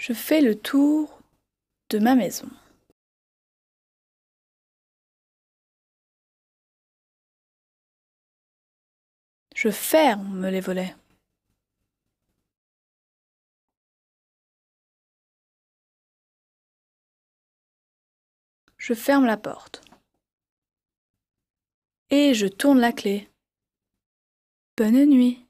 Je fais le tour de ma maison. Je ferme les volets. Je ferme la porte. Et je tourne la clé. Bonne nuit.